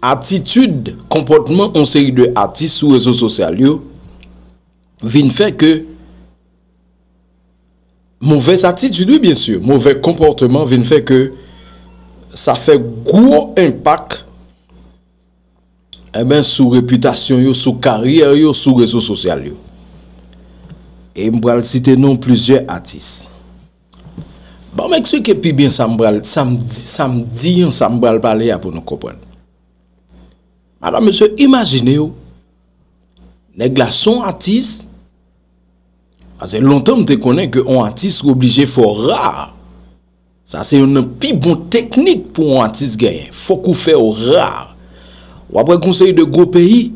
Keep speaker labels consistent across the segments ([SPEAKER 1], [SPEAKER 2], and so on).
[SPEAKER 1] atitude, komportman on se yi de atis sou rezo sosyal yo vin fe ke mouvez atitude ou bien sur mouvez komportman vin fe ke sa fe gwo impak e eh ben sou reputasyon yo sou karyer yo, sou rezo sosyal yo e mbral si te nou plusye atis ba mèk sou ke pi bi an sa mbral sa mdi an sa mbral pale ya pou nou kopwen Mada mèche, imagine yo, neg la son atis, a zè lontan mè te konen ke an atis goblije fò rar. Sa se yon nan pi bon teknik pou an atis genyen. Fò kou fè o rar. Ou apre konsey de go peyi,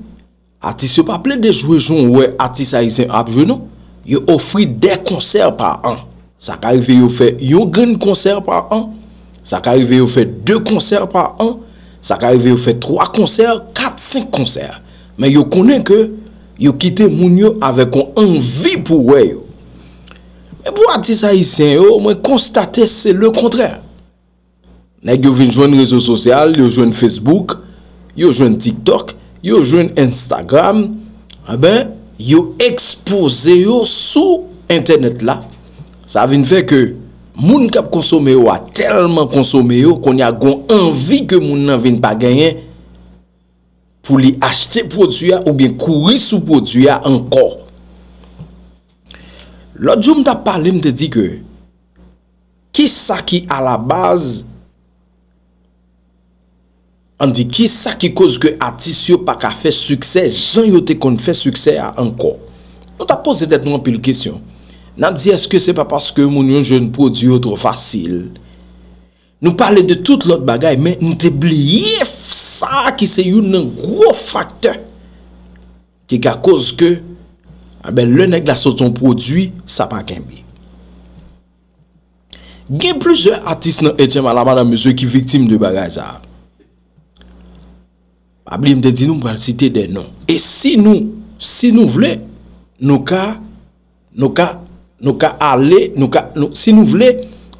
[SPEAKER 1] atis yo pa ple de jwejoun wè atis a izen ap ah, venon, yo ofri de konser par an. Sa ka yve yo fè yon gen konser par an, sa ka yve yo fè de konser par an, Sa ka eve yo fe 3 konser, 4-5 konser. Men yo konen ke, yo kite moun yo ave kon anvi pou we yo. Men pou a ti sa yi sen yo, men konstate se le kontren. Nèk yo vin jwenn rezo sosyal, yo jwenn Facebook, yo jwenn TikTok, yo jwenn Instagram. A ah ben, yo expose yo sou internet la. Sa vin fe ke... Moun kap konsome yo a telman konsome yo kon ya goun anvi ke moun nan vin pa ganyen pou li achte potu ya ou bien kouri sou potu ya anko. Lò di yon mta palim te di ke, ki sa ki a la baz, an di ki sa ki koz ke atis yo pa ka fe sukse, jan yote kon fe sukse anko. Non ta pose det nou an pil kisyon. nan di eske se pa paske moun yon joun prodwi yotro fasil nou pale de tout lot bagay men nou te bli yef sa ki se yon nan gro fakt ki ka koz ke abe ah le nek la soton prodwi sa pa kenbi gen plouze atis nan etyem ala madame mouche ki viktim de bagay sa pa ah bli mte di nou mwen cite de nan e si nou vle nou ka nou ka Nou ka ale, nou ka, nou, si nou vle,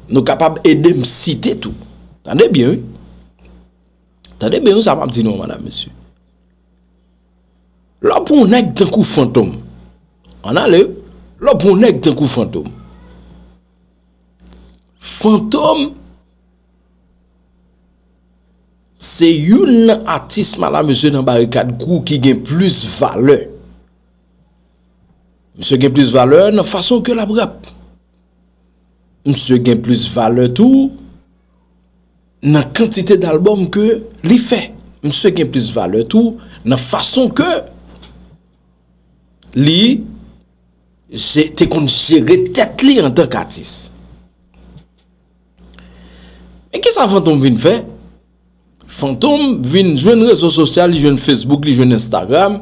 [SPEAKER 1] nou kapab edem site tou. Tande bien. Tande bien ou sa pa pti nou, madame, monsieur. Lopou nèk tenkou fantoum. An ale, lopou nèk tenkou fantoum. Fantoum, se youn nan atisme, madame, monsieur, nan barikade kou ki gen plus valeur. Mse gen plis vale nan fason ke la brep. Mse gen plis vale tou nan kantite d'albom ke li fe. Mse gen plis vale tou nan fason ke li te konjire tet li an te katis. E kisa fantom vin fe? Fantom vin jwen reso sosyal, li jwen Facebook, li jwen Instagram.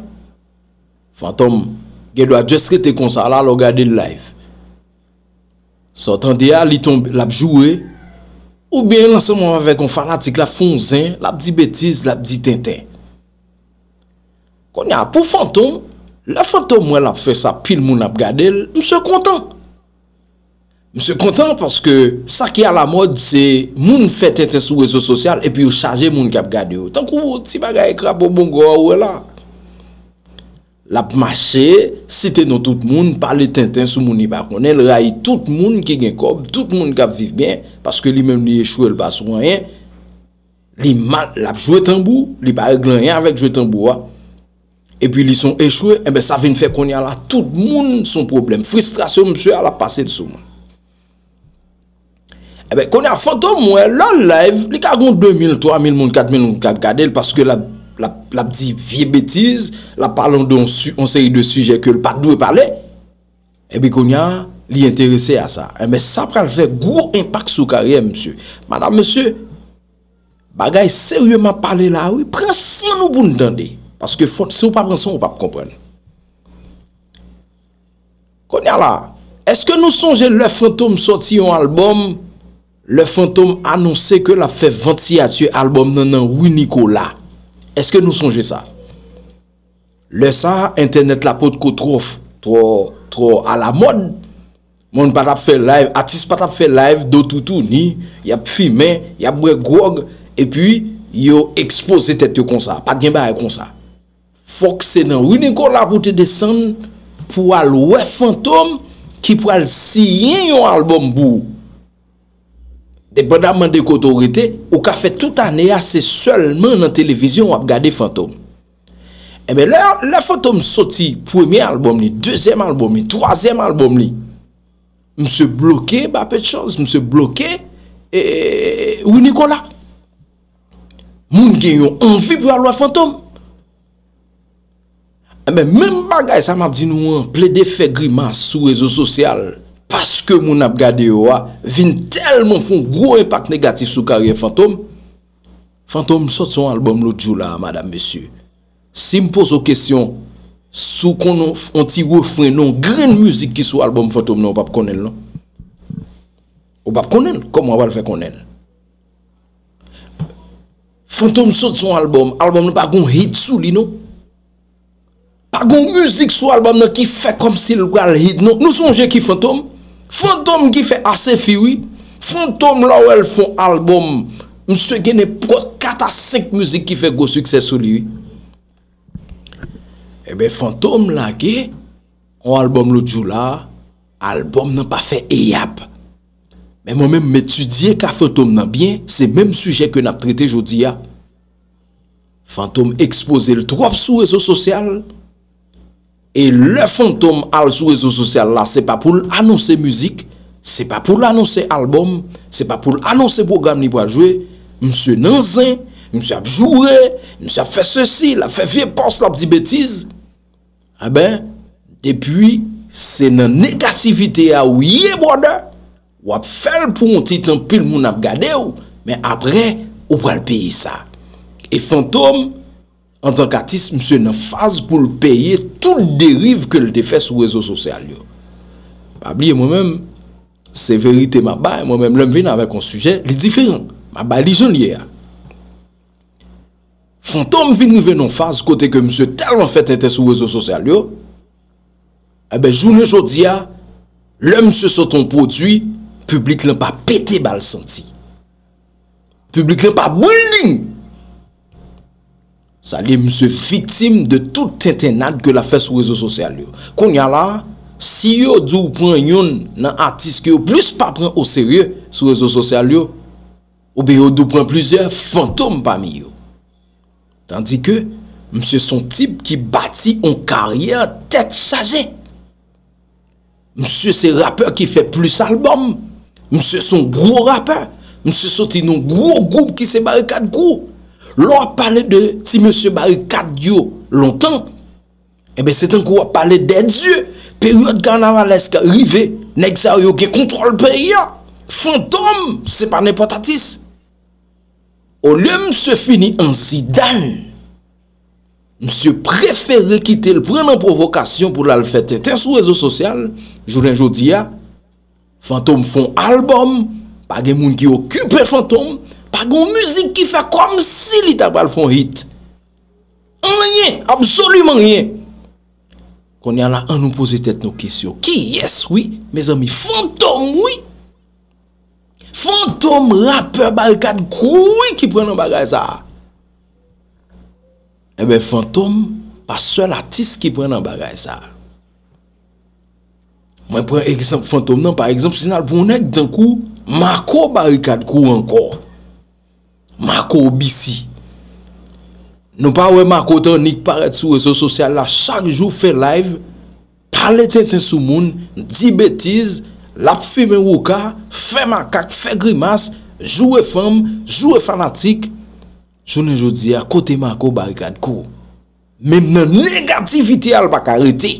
[SPEAKER 1] Fantom. gen do a djeske te konsa la lo gade li laif. Sot an diya li ton lap jowe, ou bien lan se moun ave kon fanatik la fonzen, la bdi betiz, la bdi tenten. Kon ya pou fantom, la fantom mwen lap fè sa pil moun ap gade, mse kontan. Mse kontan paske sa ki a la mod se moun fè tenten sou wezo sosyal epi ou chaje moun ki ap gade yo. Tankou ti bagay krap ou bongo a ouwe la. lap mache, site nan tout moun, pale ten ten sou moun i ba konen, l rayi tout moun ki gen kob, tout moun kap vive ben, paske li men li echwe l bas wanyen, li man, lap jwe tambou, li ba reglen yen avek jwe tambou wa, epi li son echwe, ebe sa ven fe konen la, tout moun son problem, frustrasyon mswe a la pase de sou moun. Ebe konen a fantom mwen, la live, li kagoun 2000, 3000, 4000, 4000, 4000 kade, paske la, la pti vie betize, la palan don on se yi de suje ke l pat dwe pale, ebi eh konya li enterese a sa. Ebe sa pral fe gro impak sou kare, msye. Madame, msye, bagay seriouman pale la, wè prensman nou pou n'tande. Paske se ou pa prensman, ou pa p kompren. Konya la, eske nou sonje le fantom soti yon albom, le fantom anonse ke la fe vanti a tue albom nan nan wou Nikola. Eske nou sonje sa? Le sa, internet la pot ko trof, tro a la mod, moun patap fe live, atis patap fe live, do toutou ni, yap fime, yap mwe gwog, epi yo expose tete yo konsa, pat genba yo konsa. Fok senan, winen kon la pot te desen, pou al we fantom, ki pou al siyen yon albom bou. Dependa mwen de koto rite, ou ka fe tout ane yase ah, selmen nan televizyon wap gade fantom. Eme lè, lè fantom soti, premier alboum li, deuxième alboum li, troisième alboum li, mse bloke bapet chans, mse bloke, eee, ou Nikola. Moun gen yon anvi pou alwè fantom. Eme mwen bagay sa mwen ap di nou, ple defè grima sou rezo sosyal, parce que mon abgade yoa a tellement font gros impact négatif sur carrière fantôme fantôme sort son album l'autre jour là madame monsieur si me pose aux questions sous qu'on on petit refrain non grande musique qui soit album fantôme non pas connait non ou pas connait comment on va le faire connait fantôme sort son album album pas gon hit sous lui non pas gon musique sur album qui fait comme s'il le hit non nous songe qui fantôme Fantoum ki fe ase fiwi, fantoum la ou el fon alboum, mswe gen ne prot katasek mouzik ki fe go sukses sou liwi. Ebe, fantoum la ge, ou alboum loutjou la, alboum nan pa fe eyap. Men mwen men metudye ka fantoum nan bien, se menm sujet ke nan ap trite jodi ya. Fantoum expose l trop sou rezo sosyal. E le fantom al sou rezo sosyal la, se pa pou l'anonser muzik, se pa pou l'anonser albom, se pa pou l'anonser program li pou a jwe, mse nan zin, mse ap jwwe, mse ap fe sosi, la fe vie pos la pti betiz, e ben, depuy, se nan negativite a ou ye bwada, wap fel pou an titan pil moun ap gade ou, men apre, ou pral piye sa. E fantom, an tank atis, mse nan faz pou l'paye tout l'derive ke l'de fè sou rezo sosyal yo. Babli, yon mwen mèm, se verite mwen mwen mwen mwen mwen mwen mwen mwen, mwen mwen mwen mwen mwen mwen mwen, li diferan, mwen mwen mwen mwen mwen mwen, li diferan, mwen mwen mwen mwen mwen mwen mwen mwen mwen, fantom vin rive nan faz kote ke mse telman fèt yon tè sou rezo sosyal yo, ebe jounen jodi a, lè mse son ton podwi, publik lè pa pète bal santi. Publik lè pa bouldin! Sa li mse fiktim de tout tentenat ke la fè sou rezo sosyal yo. Kon ya la, si yo d'ou pran yon nan artiste ki yo plus pa pran ou serye sou rezo sosyal yo, ou be yo d'ou pran plize fantom pa mi yo. Tandik ke, mse son tip ki bati on karyer tèt chajen. Mse se rappeur ki fè plus album. Mse son grou rappeur. Mse son ti nou grou groub ki se barikade grou. L'on a parlé de si monsieur barricade longtemps, eh bien c'est un coup à parler des dieux. Période carnavalesque arrivée, nèg ça yo gen contrôle pays. Hein. Fantôme, c'est pas n'importe qui Au lieu se finit en Zidane. Monsieur préféré quitter le prendre en provocation pour la fête sur sur réseau social. Journée jodia, hein. fantôme font album, pas de monde qui occupe fantôme. pa goun müzik ki fè kom si li tak pal fon hit. Anye, absoloumen anye. Kon yal la an nou pose tèt nou kesyo. Ki yes, oui, mez ami, fantom, oui. Fantom, rapper, barikad, koui ki pren nan bagay sa. Ebe, eh fantom, pa sel atis ki pren nan bagay sa. Mwen pren eksem fantom nan, par eksem, senal pou mwen ek den kou, mako barikad kou an kou. Mako ou bisi Nou pa we mako te unik paret sou Ese sosyal la chak jou fe live Pale ten ten sou moun Di betiz Lap fe men woka Fe makak, fe grimas Joue fem, joue fanatik Jounen jou di a kote mako barikad kou Mem nan negativite Al pa karite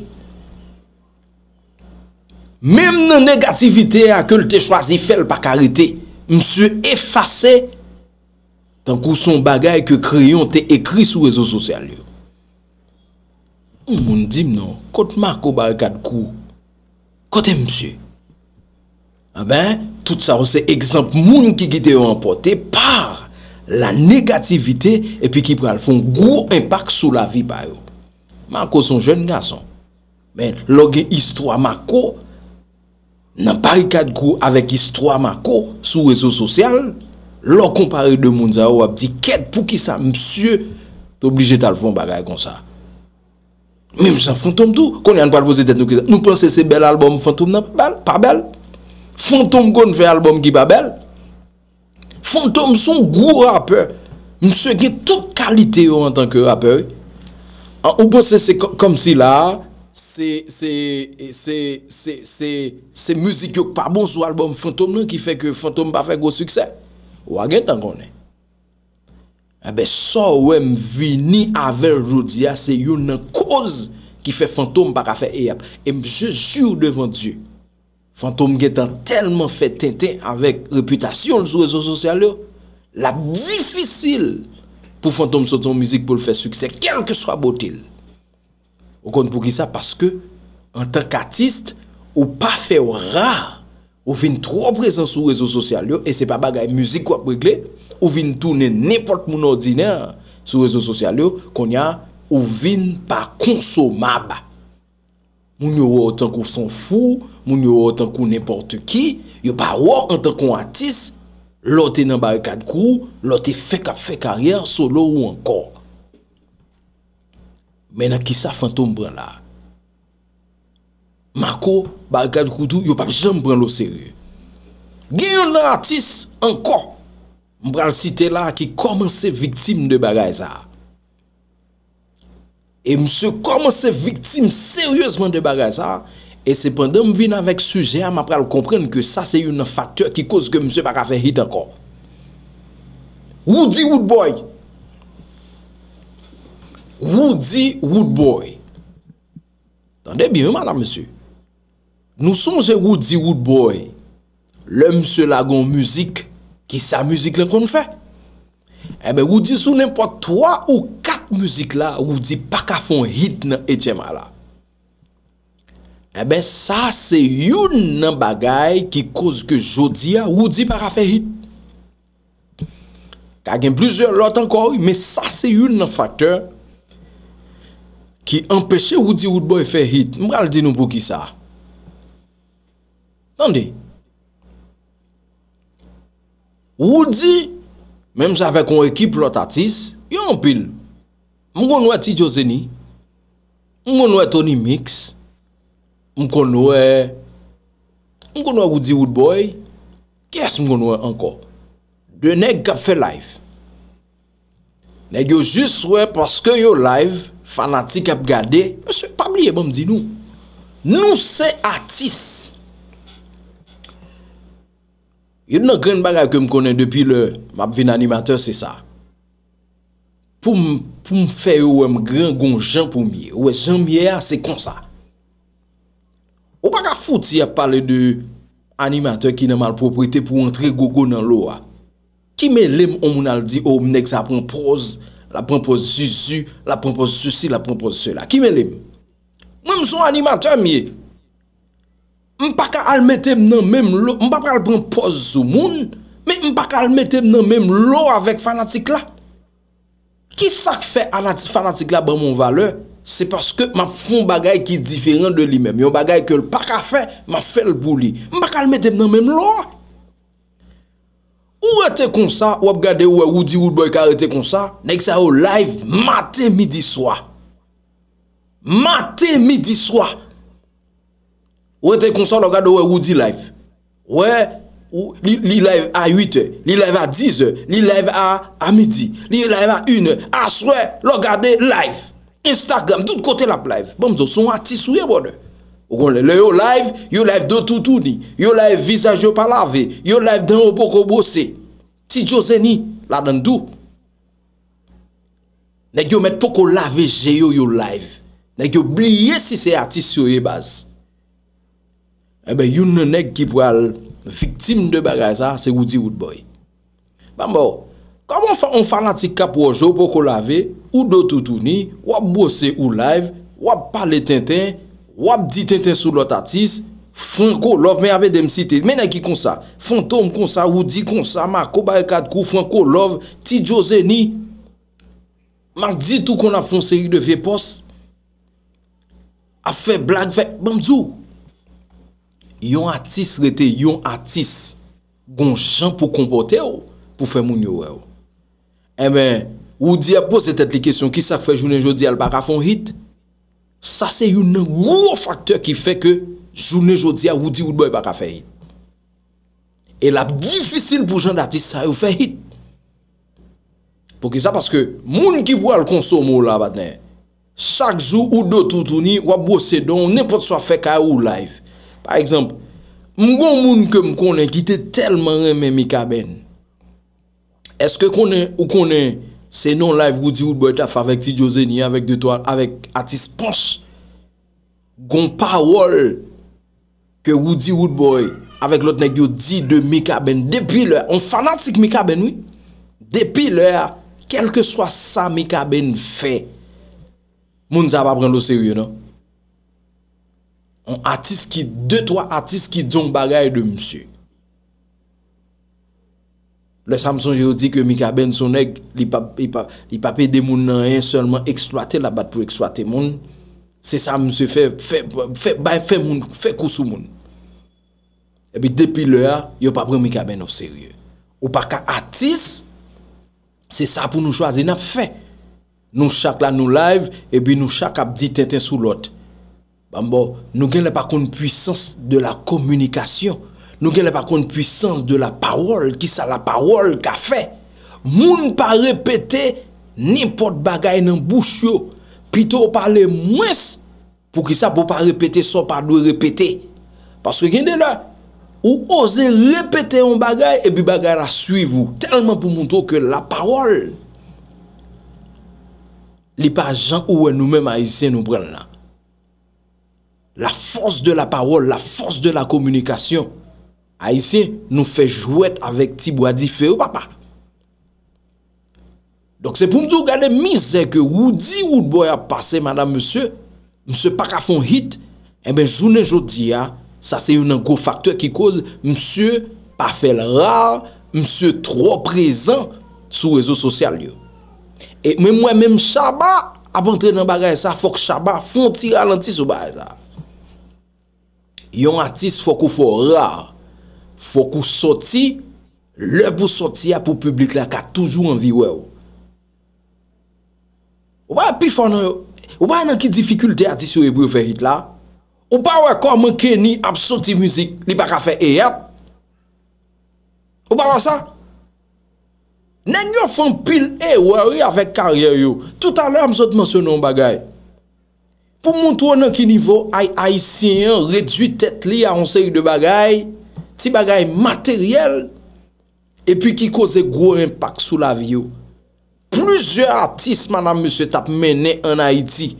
[SPEAKER 1] Mem nan negativite A ke l te chwazi fel pa karite M se efase Tan kou son bagay ke kriyon te ekri sou rezo sosyal yo. Moun dim nan, kote Marco barikat kou, kote msye. A ah ben, tout sa ou se ekzamp moun ki gite yo anpote par la negativite epi ki pral fon gwo impak sou la vi bayo. Marco son jwen gason. Ben, logye istwa Marco, nan barikat kou avek istwa Marco sou rezo sosyal, Lo kompare de moun za ou a pti ket pou ki sa msye T'oblije tal fon bagay kon sa Me msye an fantom tou Kon yon palpose ten nou ki sa Nou pense se bel albom fantom nan pa bel Fantom kon fè albom ki pa bel Fantom son gwo raper Msye gen tout kalite yo an tanke raper ah, Ou pense se kom si la Se musik yo par bon sou albom fantom nou Ki fè ke fantom pa fè gwo suksèp Ou agen tan konnen? Ebe, sa ou em vini avèl roudia, se yon nan koz ki fè fantom baka fè eyap. E m jè jù devan djè. Fantom gen tan telman fè tintè avèk reputasyon sou wèzo sosyal yo. La difisil pou fantom soton mizik pou l fè suksè. Kyan ke swa botil. Ou konn pou ki sa? Paske, an tank atist, ou pa fè ou rà, Ou vin tro prezant sou rezo sosyal yo, e se pa bagay muzik kwa pregle, ou vin tounen nepot moun ordine, sou rezo sosyal yo, kon ya, ou vin pa konsomaba. Moun yo wotan kou son fou, moun yo wotan kou nepot ki, yo pa wotan kou atis, lote nan barikad kou, lote fek ap fek ariyar, solo ou ankor. Menan ki sa fantoum brin la, Mako, Barikad Koutou, yo papi jan mpren lo serye. Gye yon nan atis ankon. Mpren l siten la ki koman se viktim de Barikad Koutou. E mse koman e se viktim seryezman de Barikad Koutou. E sepande m vin avèk suje a mpren l kompren ke sa se yon nan faktor ki kose ke mse baka fe hit ankon. Wou di wou boy. Wou di wou boy. Tande biyo mwen la msè. Nou sonje Woody Woodboy, le Mse Lagoon muzik ki sa muzik len kon fè. Ebe, Woody sou nenpon 3 ou 4 muzik la, Woody pakafon hit eh nan etyema la. Ebe, sa se youn nan bagay ki koz ke jodi ya, Woody para fè hit. Ka gen blizye lot anko ou, me sa se youn nan fater ki empèche Woody Woodboy fè hit. Mwal di nou pou ki sa? Tande Woudi Mem sa ve kon ekip lot atis Yo an pil Mwen kon wè Tidjo Zeni Mwen kon wè Tony Mix Mwen kon wè Mwen kon wè Woudi Woodboy Kes mwen kon wè anko De neg kap fe live Neg yo jist wè Paske yo live Fanati kap gade Mwen se pabliye mwen mdi nou Nou se atis Yon nan gren bagay ke m konen depi le map vin animateur, se sa. Pou m fey ou wèm gren gon jen pou miye. Ou wè jen miye a, se kon sa. Ou kwa ka fout si a pale de animateur ki nan malproprite pou antre gogo nan lo a. Ki men lem om nou nal di, ou oh, m nek sa prompose, la prompose su su, la prompose su si, la prompose se la. Ki men lem? Mwen m son animateur miye. M pa ka almetem nan menm lò. M pa pral pran pos zou moun. Men m pa ka almetem nan menm lò avèk fanatik la. Ki sak fè fanatik la ban moun vale? Se paske man fon bagay ki diferent de li menm. Yon bagay ke l'paka fè, man fè l'bou li. M pa ka almetem nan menm lò. Ou ete konsa? Ou ap gade ou e wou di wou boy ka ete konsa? Nèk sa ou live, matè midi swa. Matè midi swa. Ou e te konsol lo gade ou e wou di live. Ou e li live a 8, li live a 10, li live a midi, li live a 1, aswe lo gade live. Instagram, tout kote la plive. Bom zo, son a ti souye wone. Ou konle, le yo live, yo live de toutou ni. Yo live visaj yo pa lave. Yo live den yo poko bose. Ti jose ni, la den do. Nèk yo met poko lave je yo yo live. Nèk yo blye si se a ti souye baze. Ebe, eh yon nenek ki pou al viktim de bagay sa, se woudi woud boy. Bambo, kwa mwen fa, mwen fa nan ti kap wajou pou kou lave, ou do toutouni, wap bwose ou live, wap pale tintin, wap di tintin sou lotatis, fon kou lov me ave dem siti, menen ki konsa, fon tom konsa, woudi konsa, ma kou bayekad kou, fon kou lov, ti jose ni, man di tou kon ap fon se yi de ve pos, ap fe blag ve, bamdjou, Yon atis rete, yon atis gon chan pou kompote ou, pou fe moun yowe ou. Emen, eh ou di ap pose tet li kesyon ki sa fe jounen jodi al baka fon hit, sa se yon nou gro faktor ki fe ke jounen jodi al ou di ou boy baka fe hit. E la difisil pou jounen atis sa ou fe hit. Po ki sa paske, moun ki pou al konso mou la batne, chak jou ou do toutouni, wap bwose don, nepot so fe kaya ou live. Par ekzamp, mwen kon moun ke m konen ki te telman reme Mika Ben. Eske konen ou konen se non live Woody Woodboy taf avek ti Jose ni avek de toan, avek ati Sponch. Gon pa wol ke Woody Woodboy avek lot nek yo di de Mika Ben. Depi lè, on fanatik Mika Ben wè. Depi lè, kelke swa sa Mika Ben fè. Moun sa pa pren lo se wè nan. On atis ki, Deu toa atis ki don bagay de msè. Le Samson yo di ke mika ben son ek, Li pa pe de moun nan yen, Seuleman eksploate la bat pou eksploate moun. Se sa msè fe, Fe moun, fe kousou moun. Ebi depi le a, Yo pa pre mika ben o serye. Ou pa ka atis, Se sa pou nou chwaze nan fe. Nou chak la nou live, Ebi nou chak ap di ten ten sou lote. Bambou, nou gen lè pa kon puissance de la komunikasyon. Nou gen lè pa kon puissance de la pawol. Ki sa la pawol ka fe. Moun pa repete nipot bagay nan bouch yo. Pito ou pale mwes. Pou ki sa pou pa repete so pa dwe repete. Paske gen lè la, ou ose repete yon bagay. E bi bagay la suyvou. Telman pou mwento ke la pawol. Li pa jan ouwe nou men maise nou pren la. la fons de la parol, la fons de la komunikasyon, oh, a isi nou fe jwet avek ti bo adi fe ou pa pa donk se pou mdou gade mize ke ou di ou bo a pase madame msye, msye pak a fon hit, ebe jounen jodi sa se yon an go faktor ki kouz msye pa fel ra, msye tro prezant sou rezo sosyal yo e mwen mwen msye chaba apan tre nan bagay sa, fok chaba fon ti ralanti sou bagay sa Yon atis fokou fò rà, fokou soti, lè pou soti ap pou publik lè ka toujou an zi wè wè wè. Wè api fò nan yon? Wè nan ki difikultè atis yon ebou yon fè hit lè? Wè wè kò man kè ni ap soti müzik li baka fè e yèp? Wè wè wè sa? Nèk yon fò pil e wè wè yon avè karyè yon? Tout alè msot monsyonon bagay. pou moun tou nan ki nivou ay Aisyen, redwi tet li a onse yu de bagay, ti bagay materyel, epi ki koze gwo impak sou la vyo. Plouze artiste, manan, Monsie Tapme, ne an Aiti.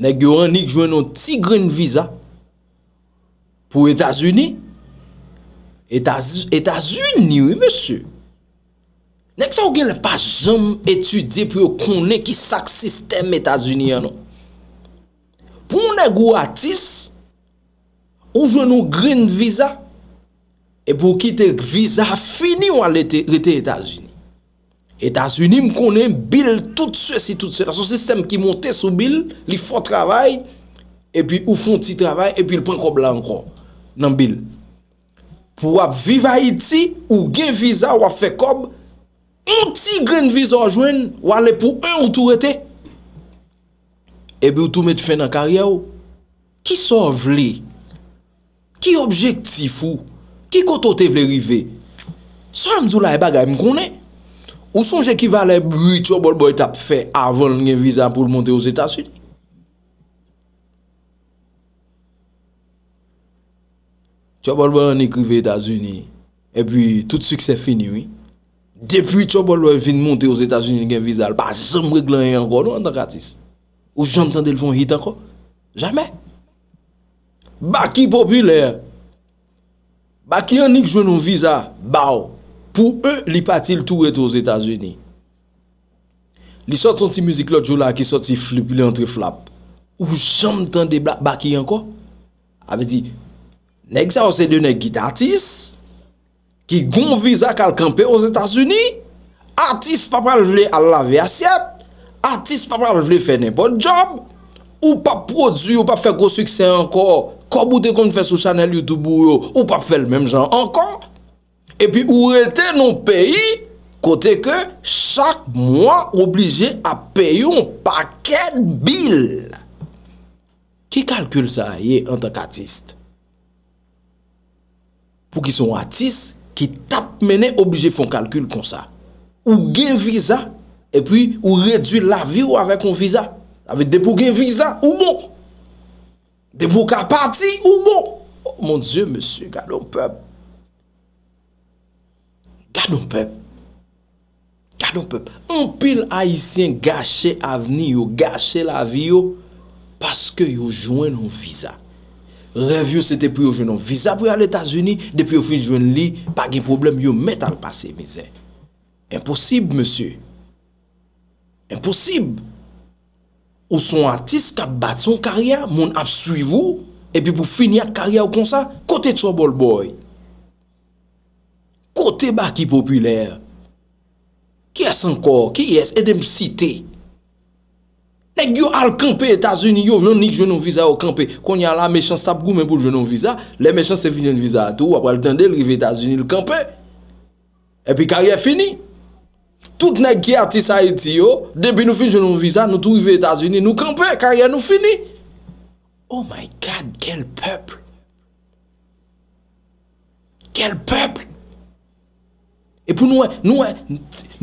[SPEAKER 1] Ne gyo anik jwen nou ti green visa pou Etasuni. Etasuni, oui, Monsie. Nèk sa ou gen lè pa jom etudye pou yo konè ki sak sistem Etasuni anon. Pou mè gwa tis, ou vè nou green visa, e pou ki te visa, fini ou alète Etasuni. Etasuni m konè bil tout se si tout se. Aso sistem ki monte sou bil, li fò travay, e pi ou fò ti travay, e pi lè pren kob la anko nan bil. Pou wap viva iti, ou gen visa wap fe kob, Moun ti gren vizor jwen wale pou un ou tou rete. Ebe ou tou met fè nan karyè ou. Ki sor vle? Ki objektif ou? Ki koto te vle rive? Swa mdou la e bagay mkounen. Ou sonje ki wale, bwi, chobol boy tap fè avon nge vizan pou l'monte ou Zetasuni? Chobol boy an ekrive Zetasuni. Ebi, tout sik se fini, oui. Depi chobo lwen vin monte ouz Etaswini n gen vizal, pa se som reglan yanko, nou an tak atis. Ou jom tende l fon hit anko? Jamen. Bak yi popüler, bak yi anik jwen nou vizal, bao, oh. pou e li pati l tou eto ouz Etaswini. Li sot soti müzik lòt jola ki soti flip li antre flap. Ou jom tende bak yi anko? A ve di, nek sa ou se dene gita atis? A ve di, nek sa ou se dene gita atis? ki gonviza kalkanpe o Zetasuni, atis papal vle al lave asyap, atis papal vle fene bon job, ou pap prodzu, ou pap fe gosuksen ankor, koboute kon fes sou chanel YouTube ou yo, ou pap fe l menm jan ankor, epi ou rete nou peyi, kote ke chak mwa oblije a peyoun paket bil. Ki kalkul sa ye an tak atist? Pou ki son atis, ki tap mene oblije fon kalkul kon sa. Ou gen viza, epi ou redwi la vi ou ave kon viza. Ave depo gen viza, ou bon. Depo ka parti, ou bon. Oh mon dieu, monsi, gado mpeb. Gado mpeb. Gado mpeb. An pil haisyen gache avni yo, gache la vi yo, paske yo jwenon viza. Revu sete pou yo jwenon visa pou yo al Etasuni, depi yo fin jwen li, pa gen problem yo met al pase mize. Imposib, monsye. Imposib. Ou son artiste ka bat son karya, moun ap sui vou, epi pou finyat karya ou konsa, kote Tchobol Boy. Kote baki popüler. Ki es ankor, ki es edem sitey. Nèk yo al kampe Etasuni yo, vlon nik jwenon viza yo kampe. Kwen yal la mechans tap gou men pou jwenon viza, le mechans se finen viza atou, apal dande lrive Etasuni l kampe. Epi karye fini. Tout nèk ki ati sa eti yo, debi nou fin jwenon viza, nou tou rive Etasuni nou kampe. Karye nou fini. Oh my God, kel pepl. Kel pepl. Epi nou wè, nou wè,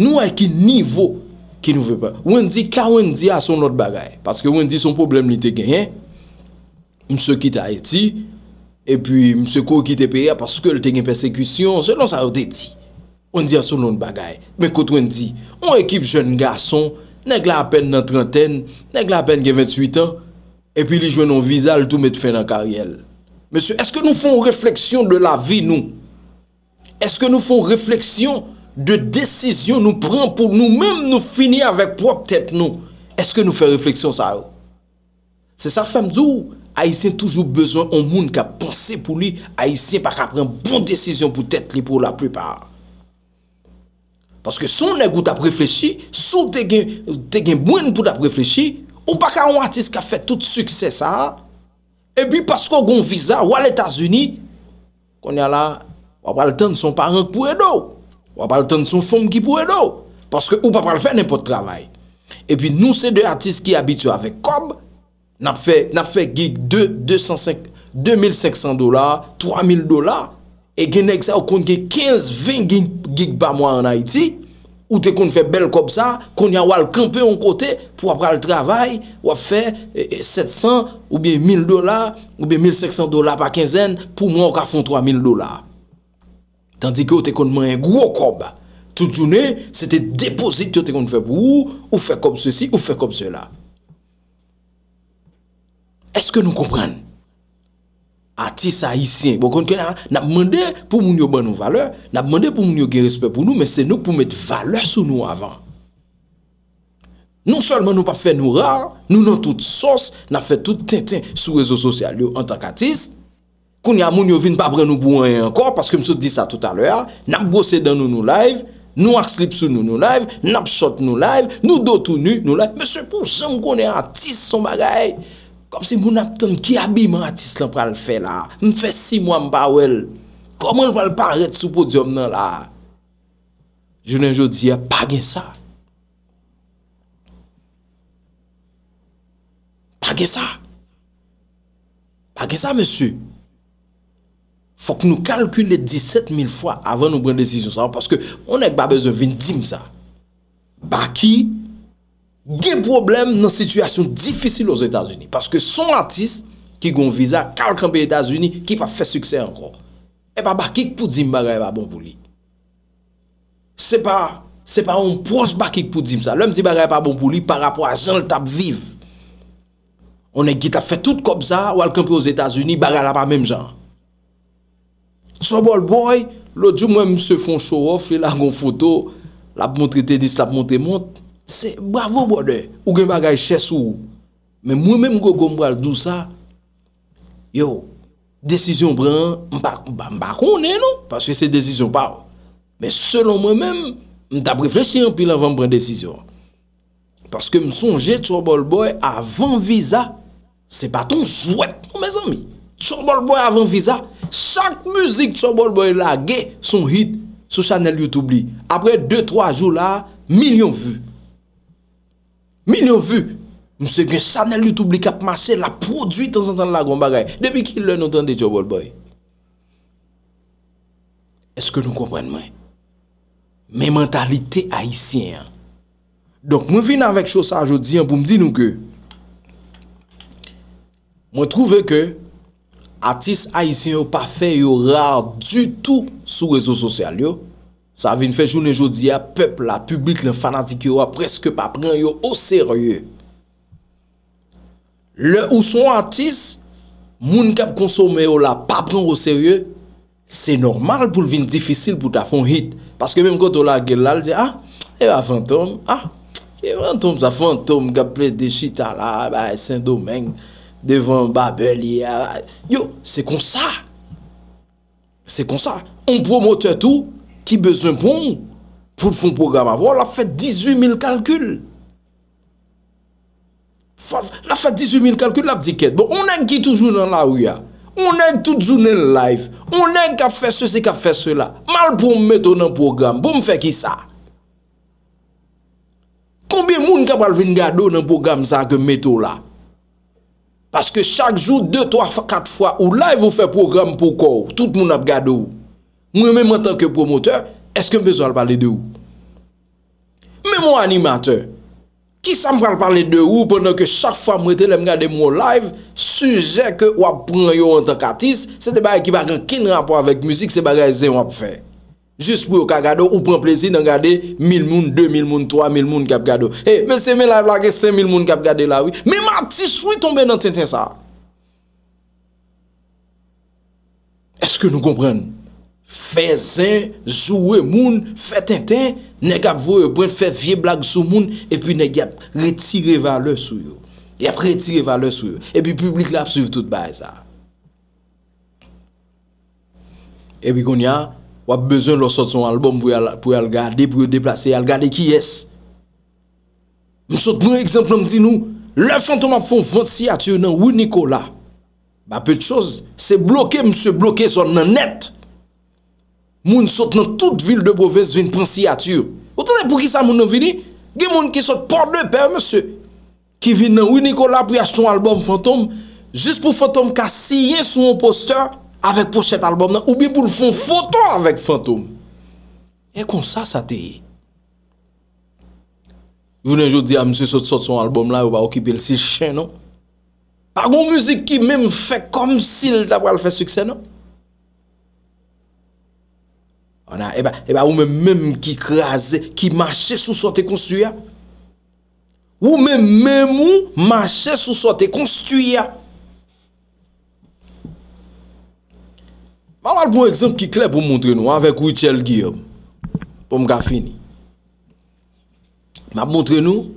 [SPEAKER 1] nou wè ki nivou. Ki nou ve pa. Wèn di, ka wèn di a son not bagay. Paske wèn di son problem li te genyen. Mse kit a eti. E pi mse ko kit e peya. Paske li te genyen persekwisyon. Se lan sa ou deti. Wèn di a son not bagay. Mwen kote wèn di. Wèn ekip jen gason. Nèk la apen nan trenten. Nèk la apen gen 28 an. E pi li jwen nan vizal. Tou mè te fen nan karyel. Mese, eske nou fon refleksyon de la vi nou? Eske nou fon refleksyon... de desisyon nou pren pou nou menm nou fini avèk pou ap tèt nou. Eske nou fè refleksyon sa ou? Se sa femdou, a isen toujou bezon ou moun ka pense pou li, a isen pa ka pren bon desisyon pou tèt li pou la plupart. Paske son negou tap refleksi, sou te gen mwen pou tap refleksi, ou pa ka anwati se ka fè tout sukses sa, e bi pasko gon viza ou al Etats-Unis, kon ya la, wapal ten son parek pou edo. wapal tan son fom ki pou edo, paske ou papal fe nèm pot travay. E pi nou se de atis ki abitua fe kob, nap fe gig 2,500 dolar, 3,000 dolar, e genek sa ou konke 15, 20 gig pa mwa an Haiti, ou te konke fe bel kob sa, konye wal kampe on kote, pou wapal travay, wap fe 700 e, e, ou bi 1,000 dolar, ou bi 1,500 dolar pa 15, pou mwen wakafon 3,000 dolar. Tandik yo te kon man yon gwo krob. Tout jounen, se te depozit yo te kon fè pou ou, ou fè kom se si, ou fè kom se la. Eske nou kompren? Atis a hisyen, bo konke nan apmande pou moun yo ban nou valeur, nan apmande pou moun yo gen respect pou nou, men se nou pou mette valeur sou nou avan. Non solman nou pa fè nou ra, nou nan tout sos, nan fè tout tintin sou rezo sosyal yo an tak atis, Koun ya moun yo vin pa pre nou bouwen yon kor, paske msou di sa tout a lè, nan bwose dan nou nou laiv, nou ak slip sou nou nou laiv, nan ap shot nou laiv, nou do tou nou nou laiv, msou pou chan konen atis son bagay, kom si moun ap ten ki abiman atis lan pral fè la, mfè si mwan mpawel, koman pral paret sou podyom nan la? Jounen jo di ya, pa gen sa? Pa gen sa? Pa gen sa msou? Fok nou kalkule 17.000 fwa avan nou pren desisyon sa. Paske on ek ba bezo vin dim sa. Ba ki, ge problem nan situasyon difisyon os Etats-Unis. Paske son artist ki gon viza kalkan pe Etats-Unis ki pa fe suksen anko. E pa ba ki pou dim bagay ba bon pou li. Se pa, se pa on proj baki pou dim sa. Lèm di bagay pa bon pou li pa rapor a jan l tap viv. On ek gita fe tout kop sa walkan pe os Etats-Unis bagay la pa menm jan. Chobol boy... Lò djou mwen mse fon show off... Lè la gon foto... Lè ap montre te dis la ap montre montre... Se bravo mwen de... Ou gen bagay ches ou... Mwen mwen mwen kon kompral dousa... Yo... Desisyon pren... Mba mba mba kone nou... Paske se desisyon pa ou... Mwen selon mwen mwen... Mta preflechi an pi la van pren desisyon... Paske msonje chobol boy avan viza... Se pa ton jwet nou mwen zami... Chobol boy avan viza... Chak müzik Chobol Boy la ge son hit Sou chanel Youtube li Apre 2-3 jou la Milyon vu Milyon vu Mse gen chanel Youtube li kap mache la produy Tansantan la gom bagay Depi ki le notande Chobol Boy Eske nou kompren men Men mentalite Haitien Donk mwen vin avek chosa jodi Pou mdi nou ke Mwen trouve ke Atis ayisyen yo pa fe yo rar du tout sou rezo sosyal yo. Sa vin fe jounen jodi ya pep la publik len fanatik yo a preske pa pran yo o seryo. Le ou son atis, moun kap konsome yo la pa pran yo seryo. Se normal pou vin difisil pou ta fon hit. Paske menm kote yo la gelal di a, e va fantom. Ah, a, e va fantom sa fantom kap ple de chita la, ba e sen do menm. Devon Babeli, yo, se kon sa. Se kon sa. On promote tout ki bezon pou ou. Pou foun program avon. La fèd 18.000 kalkul. La fèd 18.000 kalkul la ptikèd. Bon, onèk ki toujoun nan la ou ya. Onèk toujoun nan life. Onèk ka fè sè se ka fè sè la. Mal pou mètou nan program. Pou m fè ki sa. Koumbi moun kapal vin gado nan program sa ke mètou la. Paske chak jou 2, 3, 4 fwa ou live ou fe program pou kou, tout moun ap gade ou. Mwen men mwen tanke promoteur, eske mpezo al pale de ou? Men mwen animateur, ki sa mwen pale de ou pwennan ke chak fwa mwen tele mwen gade mwen live, suje ke wap pran yo an tan katis, se te baye ki bagan kin rapo avèk müzik se bagan ezen wap fè. Jus pou yo kak gado ou pren plezi nan gade 1000 moun, 2000 moun, 3000 moun kap gado. Hey, men se men la blage 5000 moun kap gade la ou. Men ma ti sou yi tombe nan ten ten sa. Eske nou kompren? Fè zin, zoue moun, fè ten ten, ne kap vowe ou pren fè vie blage sou moun, epi ne kap retire vale sou yo. E ap retire vale sou yo. Epi publik la ap suv tout bay sa. E bi kon ya... Wap bezen lo sot son albom pou yal gade, pou yal deplase, yal gade ki yes. Moun sot pou yon eksemple mwen di nou, le fantom ap fon fonsi atyur nan wou Nikola. Ba pechose, se bloke moun se bloke son nan net. Moun sot nan tout vil de bovense vin ponsi atyur. O tanè pou ki sa moun nou vini, gen moun ki sot port de per monsi. Ki vin nan wou Nikola pou yach ton albom fantom, jist pou fantom ka siye sou yon posteur, avèk pochèt albòm nan, ou bi mbou l fòn fòto avèk fantòm. E kon sa sa te yi. Vounen jò di a msè sòt sòt son albòm la, ou ba okibè l si chè nan. A goun müzik ki mèm fè kom si l tabwal fè sukse non? nan. E ba ou mèm mèm ki krease, ki mâche sou sote konstuyan. Ou mèm mèm mou mâche sou sote konstuyan. Pawal pou bon eksemple ki kle pou moun tre nou, anvek Wichelle Guillaume, pou mga fini. Ma moun tre nou,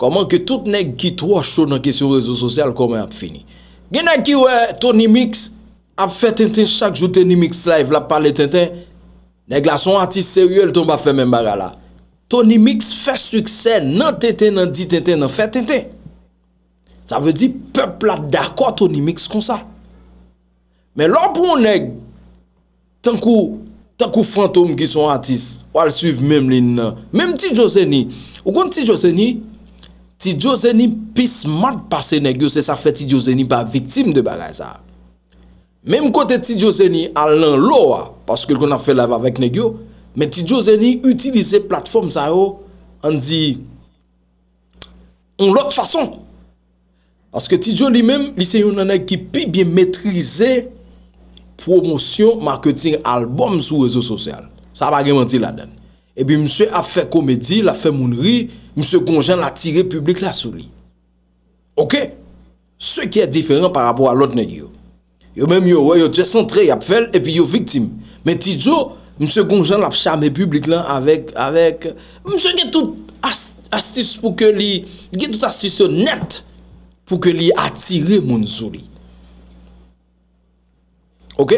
[SPEAKER 1] koman ke tout nek ki tro chou nan kesyon rezo sosyal, koman ap fini. Genen ki oue Tony Mix, ap fe ten ten chak joute Tony Mix live, la pale ten ten, nek la son artiste seryel ton ba fe men baga la. Tony Mix fe suksen, nan ten ten nan di ten ten nan fe ten ten. Sa ve di, pep la da kwa Tony Mix kon sa. Mè lò pou ou neg, tankou, tankou fantoum ki son atis, wal suiv mèm lin nan. Mèm Tidjo Zeni, ou kon Tidjo Zeni, Tidjo Zeni pis mat pase neg yo, se sa fè Tidjo Zeni pa viktim de bagay sa. Mèm kote Tidjo Zeni, alan lo a, paske l kon a fè lav avèk neg yo, mè Tidjo Zeni, utilize platform sa yo, an di, on lot fason. Aske Tidjo li mèm, li se yon nan neg ki pi bi mètrize, promosyon, marketing, albom sou rezo sosyal. Sa ap agremanti la den. E bi msè ap fè komedi, l ap fè mounri, msè konjen l atire publik la sou li. Ok? Se ki e diferent par apou alot ne yo. Yo menm yo yo, yo jesantre yap fel, epi yo viktim. Men ti jo, msè konjen l ap chame publik lan avek, avek, msè gen tout astis pou ke li, gen tout astis yo net pou ke li atire moun sou li. Ok?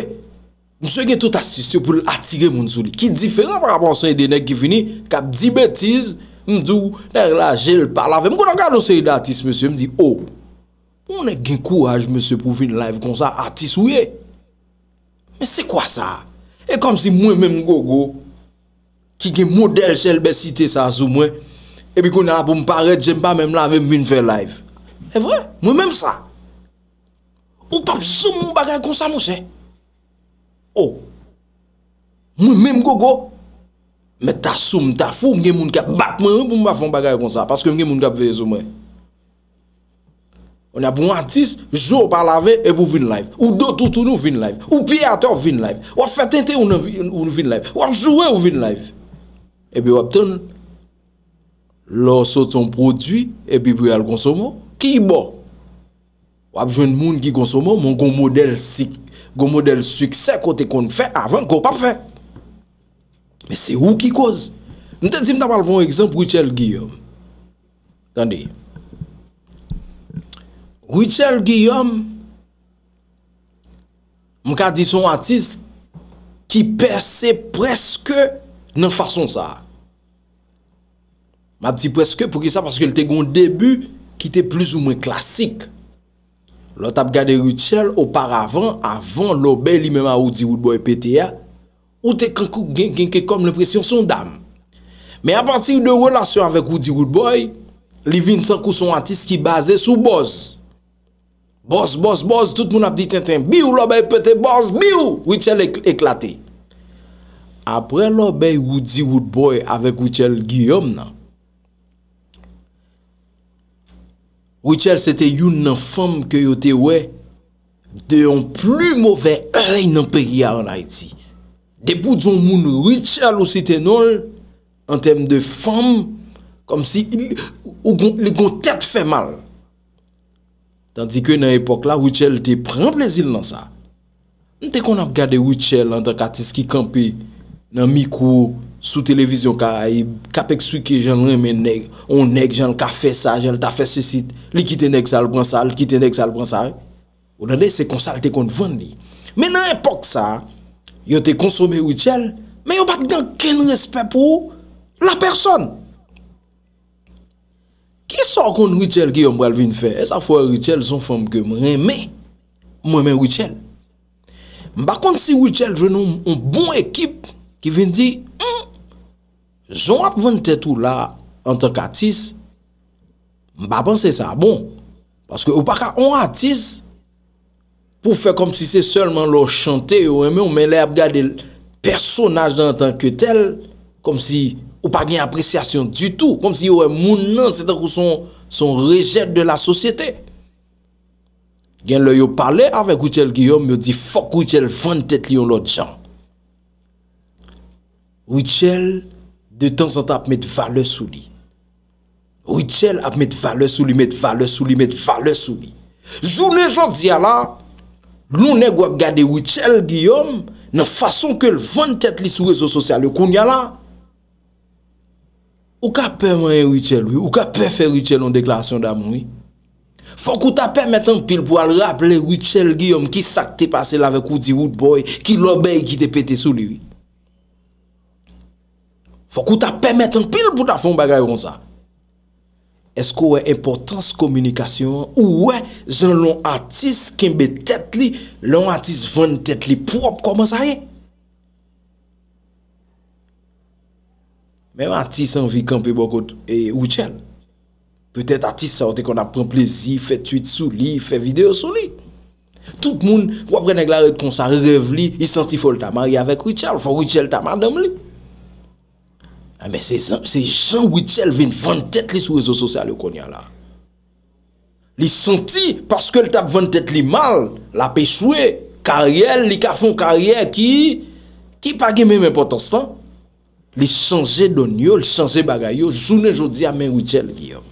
[SPEAKER 1] Mse gen tout astis yo pou l'atire moun sou li. Ki diferent frap ansen yi denek ki fini, kap di betiz, mdou, der la jel palave. Mkou nan kado se yi de atis msye, mdi, o, oh, mwen gen kouaj msye pou fin live konsa atis ou ye. Men se kwa sa? E kom si mwen men mgogo, ki gen model chelbe site sa sou mwen, e bi kon yala pou mparet jen pa men mla ve mbin fe live. E vre, mwen men msa. Ou pap sou mw bagay konsa mwen se? Ou, oh. mwen menm gogo, me ta soum, ta fou, mwen gen moun ka batman, pou mwen pa fon bagay kon sa, paske mwen gen moun ka pveye souman. O na pou bon an tis, jou pa lave, e pou vin live. Ou do toutounou, vin live. Ou pi ato, vin live. Ou a fetente, ou nou vin live. Ou a jouwe, ou vin live. E bi wap ton, lò sot son prodwi, e bi pwe al konsomo, ki i bo. Ou ap jwen moun ki konsomo, mwen kon model sik. Gon model suksè kote kon fè avan kon pa fè Mè se ou ki koz Mè te di mta pal bon eksem Rouichel Guillaume Kande Rouichel Guillaume Mwen ka di son atis Ki perse preske Nan fason sa Ma di preske pou ki sa Paske lte gon debu Ki te plus ou mwen klasik Lot ap gade Richelle oparavan avon lo bey li mema Woody Woodboy pete ya, ou te kankou genke kom le presyon son dam. Me apansi yu de relasyon avek Woody Woodboy, li vin san kouson atis ki baze sou Boz. Boz, Boz, Boz, tout moun ap di ten ten, bi ou lo bey pete Boz, bi ou Richelle eklate. Apre lo bey Woody Woodboy avek Richelle Guillaume nan, Ouichel se te youn nan fam ke yo te we, de yon plu mowen rey nan peyi ya an Haiti. De bout zon moun Ouichel ou si te nol, an tem de fam, kom si li gon tet fe mal. Tandik yo nan epok la, Ouichel te pre mplezil nan sa. Nte kon ap gade Ouichel an da katis ki kampe nan mikwo, Sou televizyon ka a ap, ka pek sou ki jan reme neg, ou neg, jan ka fe sa, jan ta fe se sit, li ki te neg sal bransa, li ki te neg sal bransa. Ou nan de, se konsal te kon vwande li. Men nan epok sa, yo te konsome wichel, men yo bat gen ken respet pou la person. Ki sor kon wichel ki yon mwal vin fe? E sa fwa wichel son fwam ke mreme, mweme wichel. Mba kon si wichel, jwen nou mbon ekip, ki ven di, m, hmm, Joun ap ven tet ou la An tank atis Mba pense sa, bon Paske ou pa ka an atis Pou fe kom si se Seleman lo chante, ou eme Mwen le ap gade personaj Dan tank ke tel Kom si ou pa gen apresyasyon du tout Kom si ou e moun nan Se te kou son rejet de la sosyete Gen lo yo pale Awek Ouichel Guillaume Yo di fok Ouichel ven tet li yon lot chan Ouichel De temps en temps ap met valeur sou li. Richelle ap met valeur sou li, met valeur sou li, met valeur sou li. Joune jok diya la, lounè gwap gade Richelle Guillaume nan fason ke l vwantet li sou rezo sosyal yo koun ya la. Ou ka pè mwenye Richelle ou ka pè fè Richelle an deklarasyon da moun. Fok ou ta pè met an pil pou al rap le Richelle Guillaume ki sak te pase la vek ou di Woodboy ki lobey ki te pète sou liwi. Fok ou ta pemet an pil pou ta fon bagay kon sa. Esko ou e importans komunikasyon ou ou e zon lon atis kimbe tet li, lon atis ven tet li prop, koman sa ye? Men atis an vi kampi bokot e wichel. Petet atis saote kon apren plezi, fe tuit sou li, fe video sou li. Tout moun wap rene glaret kon sa rev li, i sensi fol ta mari avek wichel, fok wichel ta madam li. Se jan Ouichel vin vantet li sou rezo sosyal yo kon yal la. Li santi paske li tap vantet li mal, la pechwe, karyel, li ka fon karyel ki, ki pa gemen mwen potan stan, li chanje donyo, li chanje bagayyo, jounen jodi amen Ouichel Giyom.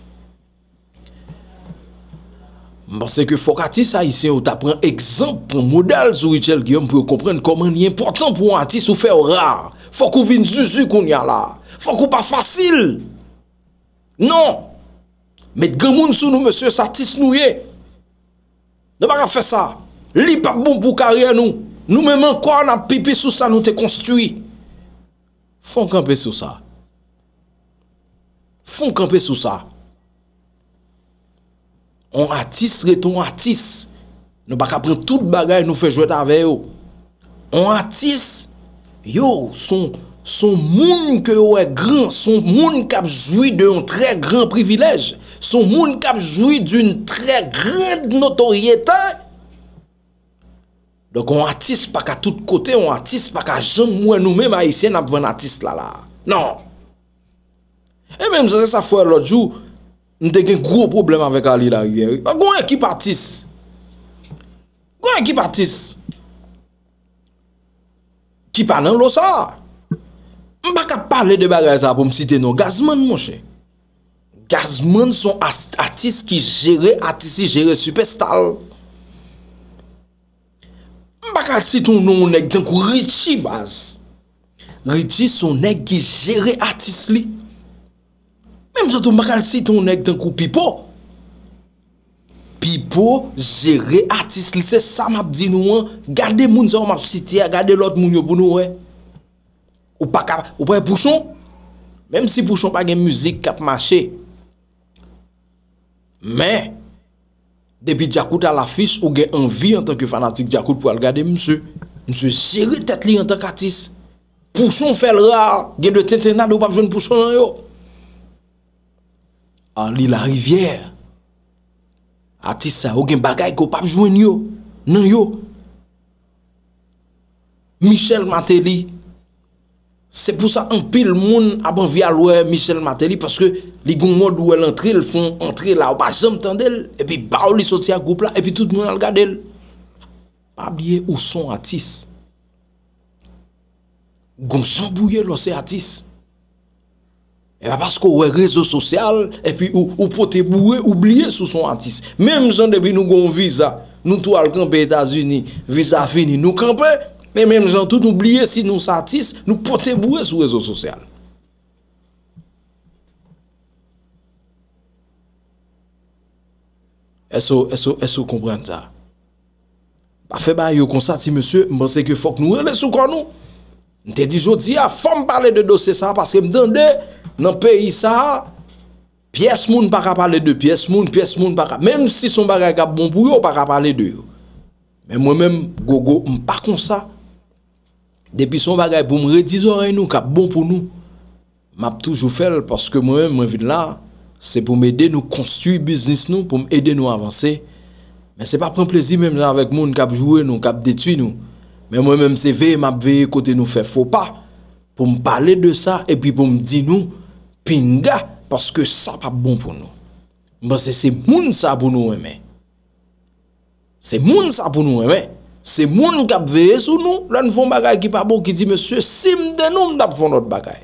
[SPEAKER 1] Mban se ke fok ati sa isen yo ta pren ekzamp pou model sou Ouichel Giyom pou yo kompren koman li importan pou an ti soufer rar. Fok ou vin zuzu kon yal la. Fonk ou pa fasil. Non. Met gemoun sou nou monsye sa tis nou ye. Nou baka fe sa. Li pap bon pou karyen nou. Nou menman kwa nan pipi sou sa nou te konstuy. Fonk anpe sou sa. Fonk anpe sou sa. On atis re ton atis. Nou baka pren tout bagay nou fe jwet ave yo. On atis. Yo son... Son moun ke yo e gran, son moun kapjoui de yon tre gran privilej Son moun kapjoui d'yon tre gran notorietan Dok an atis pak a tout kote, an atis pak a jen mwen oume ma isye nap ven atis lala Nan E men mwen se se sa fwe lò djou Ndè gen gro problem avèk Ali la rivyeri A gwen ekip atis Gwen ekip atis Kip anan lò sa A Mbaka pale debe reza pou msite nou, gazman monshe. Gazman son atis ki jere atis li, jere supestal. Mbaka siton nou ou neg tenkou richi baz. Richi son neg ki jere atis li. Men msato mbaka siton ou neg tenkou pipo. Pipo jere atis li, se sa map di nou an. Gade moun se wap siti ya, gade lot moun yo pou nou wey. Ou pa kap, ou pa e Pouchon. Mem si Pouchon pa gen müzik kap mache. Men, debi Djakout al afish, ou gen anvi en tanke fanatik Djakout pou al gade, msè, msè, chéri tèt li en tanke Atis. Pouchon fèl rar, gen de ten ten nan de ou pap jwen Pouchon yon yo. An li la rivière. Atis sa ou gen bagay ki ou pap jwen yo. Nan yo. Michel Maté li. Se pou sa, an pil moun aban vi alwe Michel Mateli paske li goun mod ou el entri, el fon entri la ou pa jom tendel epi pa ou li sosya goup la epi tout moun al gadel. Pa blye ou son atis. Gon son bouye lose atis. Ewa paske ou we rezo sosyal, epi ou poti bouye ou blye sou son atis. Mem jande bi nou gon viza, nou tou al kampi Etats-Unis, viza fini nou kampi, Ne menm jan tout nou blye si nou satis, nou pote boue sou wezo sosyal. Eso, eso, eso kompran ta. Pa fe ba yo konsa ti monsye, mpense ke fok nou e le sou kon nou. Nte di jodi a, fom pale de dosye sa, paske mtande nan peyi sa, piyes moun pa ka pale de, piyes moun, piyes moun pa ka, menm si son bagay ka bon bouyo, pa ka pale de yo. Men mwen menm gogo, mpa konsa, Depi son bagay pou m redizore nou, kap bon pou nou. M ap toujou fel, paske mwen mwen vin la, se pou m ede nou konstu biznis nou, pou m ede nou avanse. Men se pa pren plezi menm la vek moun, kap jowe nou, kap detui nou. Men mwen m se veye, m ap veye, kote nou fe fo pa, pou m pale de sa, epi pou m di nou, pinga, paske sa pa bon pou nou. M basse se moun sa pou nou mwen men. Se moun sa pou nou mwen men. Se moun m kap veye sou nou, la nou fon bagay ki pa bo, ki di, monsye, si m denou m dab fon not bagay.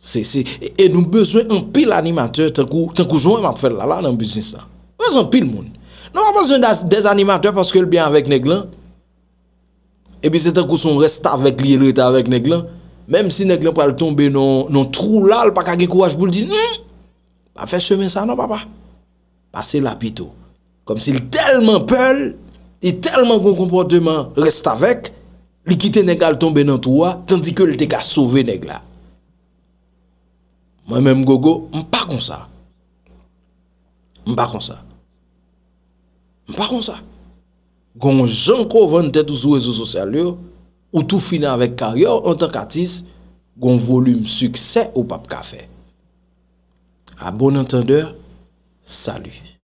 [SPEAKER 1] Se, se, e nou beswen an pil animateur, tenkou, tenkou, joun m ap fèl lala, nan bezin sa. Mwen son pil moun. Nan m ap beswen des animateur, paske l bi an vek neglen, e bi se tenkou, son resta vek li, l reta vek neglen, menm si neglen pou al tombe non trou lal, pa kage kouaj bou l di, m, pa fè chemen sa, nan papa. Passe l apito, kom si l telman pel, m, di telman kon komporteman reste avek, li kite neg la tombe nan touwa, tandi ke li te ka sove neg la. Mwen men m gogo, m pa kon sa. M pa kon sa. M pa kon sa. Gon janko ven tet ou sou wezo sosyal yo, ou tou fina avek karyo an tan katis, gon volume suksè ou pap ka fe. A bon entendeur, salu.